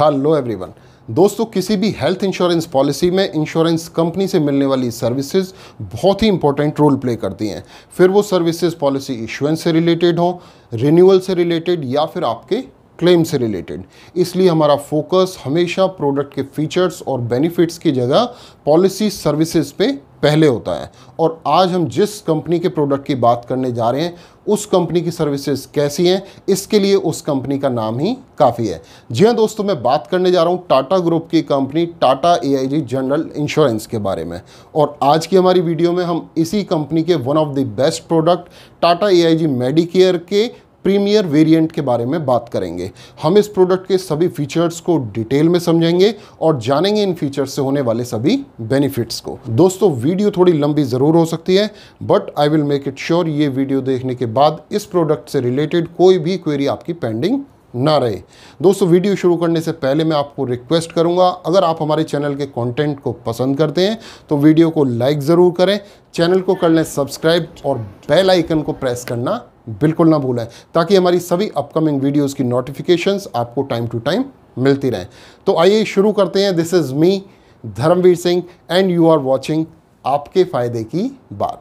hello everyone दोस्तों किसी भी हेल्थ इंश्योरेंस पॉलिसी में इंश्योरेंस कंपनी से मिलने वाली सर्विसेज बहुत ही इंपॉर्टेंट रोल प्ले करती हैं फिर वो सर्विसेज पॉलिसी इशुएंस से रिलेटेड हो रिन्यूअल से रिलेटेड या फिर आपके क्लेम से रिलेटेड इसलिए हमारा फोकस हमेशा प्रोडक्ट के फीचर्स और बेनिफिट्स की जगह पॉलिसी सर्विसेज पे पहले होता है और आज हम जिस कंपनी के प्रोडक्ट की बात करने जा रहे हैं उस कंपनी की सर्विसेज कैसी हैं इसके लिए उस कंपनी का नाम ही काफ़ी है जी हाँ दोस्तों मैं बात करने जा रहा हूँ टाटा ग्रुप की company Tata AIG general insurance के बारे में और आज की हमारी वीडियो में हम इसी कंपनी के one of the best product Tata AIG medicare के प्रीमियर वेरिएंट के बारे में बात करेंगे हम इस प्रोडक्ट के सभी फीचर्स को डिटेल में समझेंगे और जानेंगे इन फीचर्स से होने वाले सभी बेनिफिट्स को दोस्तों वीडियो थोड़ी लंबी ज़रूर हो सकती है but I will make it sure ये वीडियो देखने के बाद इस प्रोडक्ट से रिलेटेड कोई भी क्वेरी आपकी पेंडिंग ना रहे दोस्तों वीडियो शुरू करने से पहले मैं आपको रिक्वेस्ट करूंगा अगर आप हमारे चैनल के कंटेंट को पसंद करते हैं तो वीडियो को लाइक ज़रूर करें चैनल को कर लें सब्सक्राइब और बेल आइकन को प्रेस करना बिल्कुल ना भूलें ताकि हमारी सभी अपकमिंग वीडियोस की नोटिफिकेशंस आपको टाइम टू टाइम मिलती रहें तो आइए शुरू करते हैं this is me Dharmveer Singh and you are watching आपके फ़ायदे की बात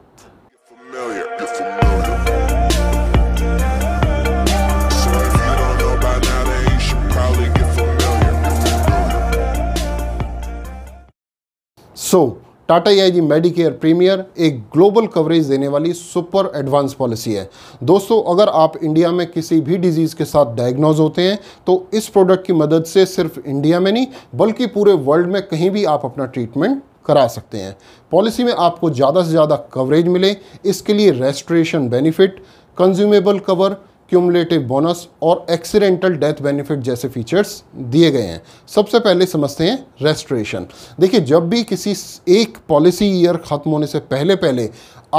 So, Tata AIG medicare premier एक ग्लोबल कवरेज देने वाली सुपर एडवांस पॉलिसी है दोस्तों अगर आप इंडिया में किसी भी डिजीज़ के साथ डायग्नोज होते हैं तो इस प्रोडक्ट की मदद से सिर्फ इंडिया में नहीं बल्कि पूरे वर्ल्ड में कहीं भी आप अपना ट्रीटमेंट करा सकते हैं पॉलिसी में आपको ज़्यादा से ज़्यादा कवरेज मिले इसके लिए restoration benefit consumable cover cumulative bonus और एक्सीडेंटल डेथ बेनिफिट जैसे फीचर्स दिए गए हैं सबसे पहले समझते हैं रेस्ट्रेशन देखिए जब भी किसी एक पॉलिसी ईयर ख़त्म होने से पहले पहले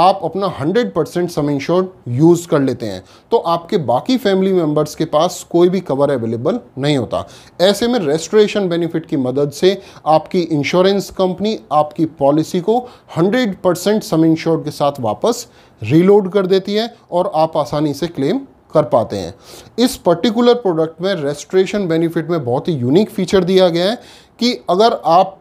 आप अपना 100 परसेंट सम इंश्योर्ड यूज़ कर लेते हैं तो आपके बाकी फैमिली मेम्बर्स के पास कोई भी कवर अवेलेबल नहीं होता ऐसे में रेस्ट्रेशन बेनिफिट की मदद से आपकी इंश्योरेंस कंपनी आपकी पॉलिसी को 100 परसेंट सम इंश्योर्ड के साथ वापस रीलोड कर देती है और आप आसानी से क्लेम कर पाते हैं इस पर्टिकुलर प्रोडक्ट में रेस्ट्रेशन बेनिफिट में बहुत ही यूनिक फीचर दिया गया है कि अगर आप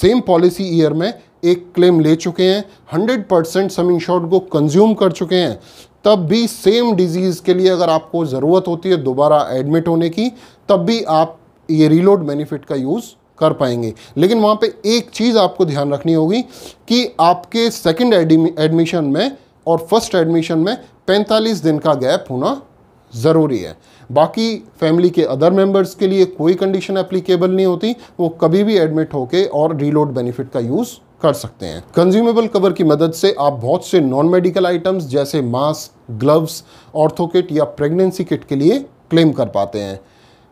सेम पॉलिसी ईयर में एक क्लेम ले चुके हैं 100 परसेंट सम इंश्योर्ड को कंज्यूम कर चुके हैं तब भी सेम डिजीज़ के लिए अगर आपको ज़रूरत होती है दोबारा एडमिट होने की तब भी आप ये रीलोड बेनिफिट का यूज़ कर पाएंगे लेकिन वहाँ पे एक चीज़ आपको ध्यान रखनी होगी कि आपके सेकंड एडमिशन में और फर्स्ट एडमिशन में 45 दिन का गैप होना ज़रूरी है बाकी फैमिली के अदर मेंबर्स के लिए कोई कंडीशन एप्लीकेबल नहीं होती वो कभी भी एडमिट होके और रीलोड बेनिफिट का यूज़ कर सकते हैं कंज्यूमेबल कवर की मदद से आप बहुत से नॉन मेडिकल आइटम्स जैसे मास्क ग्लव्स ऑर्थो किट या प्रेगनेंसी किट के लिए क्लेम कर पाते हैं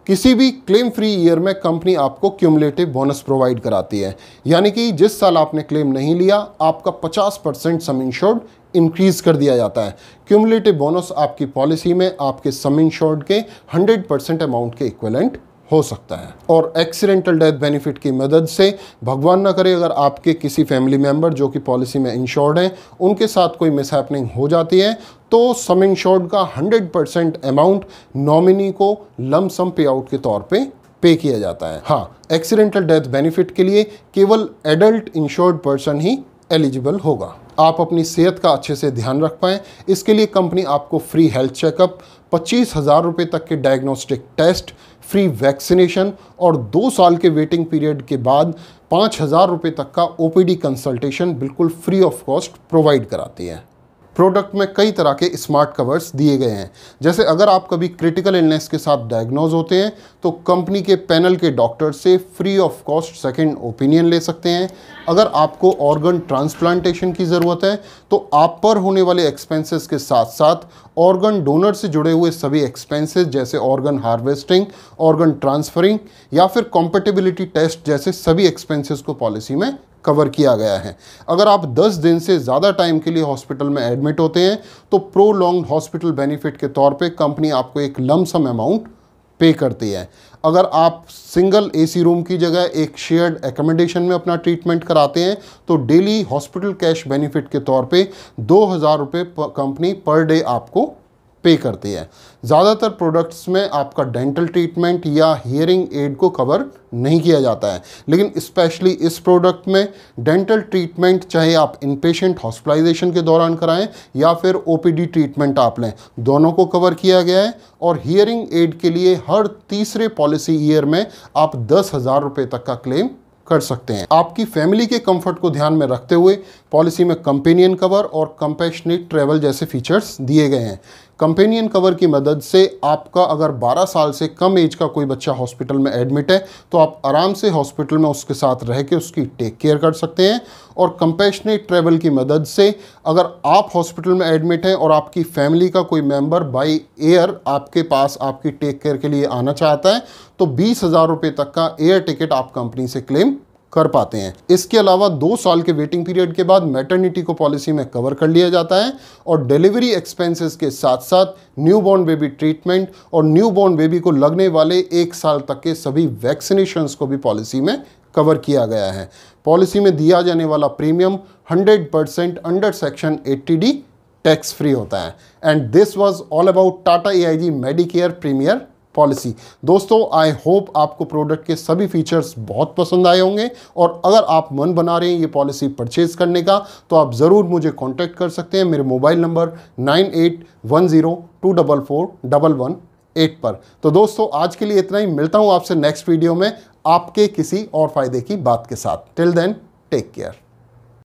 किसी भी क्लेम फ्री ईयर में कंपनी आपको क्यूमुलेटिव बोनस प्रोवाइड कराती है यानी कि जिस साल आपने क्लेम नहीं लिया आपका 50 परसेंट सम इंश्योर्ड इंक्रीज कर दिया जाता है क्यूमलेटिव बोनस आपकी पॉलिसी में आपके सम इंश्योर्ड के 100 परसेंट अमाउंट के इक्वलेंट हो सकता है और एक्सीडेंटल डेथ बेनिफिट की मदद से भगवान ना करे अगर आपके किसी फैमिली मेंबर जो कि पॉलिसी में इंश्योर्ड हैं उनके साथ कोई मिसहैपनिंग हो जाती है तो सम इंश्योर्ड का 100 परसेंट अमाउंट नॉमिनी को लम सम पे आउट के तौर पे पे किया जाता है हाँ एक्सीडेंटल डेथ बेनिफिट के लिए केवल एडल्ट इंश्योर्ड पर्सन ही एलिजिबल होगा आप अपनी सेहत का अच्छे से ध्यान रख पाएँ इसके लिए कंपनी आपको फ्री हेल्थ चेकअप पच्चीस हज़ार रुपये तक के डायग्नोस्टिक टेस्ट फ्री वैक्सीनेशन और दो साल के वेटिंग पीरियड के बाद पाँच हज़ार रुपये तक का ओपीडी कंसल्टेशन बिल्कुल फ्री ऑफ कॉस्ट प्रोवाइड कराती है प्रोडक्ट में कई तरह के स्मार्ट कवर्स दिए गए हैं जैसे अगर आप कभी क्रिटिकल इलनेस के साथ डायग्नोज होते हैं तो कंपनी के पैनल के डॉक्टर से free of cost second opinion ले सकते हैं अगर आपको ऑर्गन ट्रांसप्लांटेशन की ज़रूरत है तो आप पर होने वाले एक्सपेंसेस के साथ साथ ऑर्गन डोनर से जुड़े हुए सभी एक्सपेंसेस जैसे ऑर्गन हार्वेस्टिंग ऑर्गन ट्रांसफरिंग या फिर कॉम्पेटेबिलिटी टेस्ट जैसे सभी एक्सपेंसेस को पॉलिसी में कवर किया गया है अगर आप 10 दिन से ज़्यादा टाइम के लिए हॉस्पिटल में एडमिट होते हैं तो प्रोलॉन्ग हॉस्पिटल बेनिफिट के तौर पे कंपनी आपको एक लमसम अमाउंट पे करती है अगर आप सिंगल एसी रूम की जगह एक शेयर्ड एकोमोडेशन में अपना ट्रीटमेंट कराते हैं तो डेली हॉस्पिटल कैश बेनिफिट के तौर पे दो हज़ार रुपये कंपनी पर डे आपको पे करती है ज़्यादातर प्रोडक्ट्स में आपका डेंटल ट्रीटमेंट या हियरिंग एड को कवर नहीं किया जाता है लेकिन स्पेशली इस प्रोडक्ट में डेंटल ट्रीटमेंट चाहे आप पेशेंट हॉस्पिटलाइजेशन के दौरान कराएं या फिर ओपीडी ट्रीटमेंट आप लें दोनों को कवर किया गया है और हियरिंग एड के लिए हर तीसरे पॉलिसी ईयर में आप दस हज़ार रुपये तक का क्लेम कर सकते हैं आपकी फैमिली के कंफर्ट को ध्यान में रखते हुए पॉलिसी में कंपेनियन कवर और कंपेशनेट ट्रेवल जैसे फीचर्स दिए गए हैं कंपेनियन कवर की मदद से आपका अगर 12 साल से कम एज का कोई बच्चा हॉस्पिटल में एडमिट है तो आप आराम से हॉस्पिटल में उसके साथ रह के उसकी टेक केयर कर सकते हैं और कंपेशनेट ट्रेवल की मदद से अगर आप हॉस्पिटल में एडमिट हैं और आपकी फैमिली का कोई मेंबर बाय एयर आपके पास आपकी टेक केयर के लिए आना चाहता है तो बीस हज़ार रुपये तक का एयर टिकट आप कंपनी से क्लेम कर पाते हैं इसके अलावा दो साल के वेटिंग पीरियड के बाद मैटर्निटी को पॉलिसी में कवर कर लिया जाता है और डिलीवरी एक्सपेंसेस के साथ साथ न्यू बॉर्न बेबी ट्रीटमेंट और न्यू बॉर्न बेबी को लगने वाले एक साल तक के सभी वैक्सीनेशंस को भी पॉलिसी में कवर किया गया है पॉलिसी में दिया जाने वाला premium 100 percent under section eighty tax free होता है and this was all about Tata AIG medicare premier policy दोस्तों आई होप आपको प्रोडक्ट के सभी फीचर्स बहुत पसंद आए होंगे और अगर आप मन बना रहे हैं ये पॉलिसी परचेज करने का तो आप ज़रूर मुझे कॉन्टैक्ट कर सकते हैं मेरे mobile number nine eight one zero two double four double one eight पर तो दोस्तों आज के लिए इतना ही मिलता हूँ आपसे नेक्स्ट वीडियो में आपके किसी और फायदे की बात के साथ टिल देन टेक केयर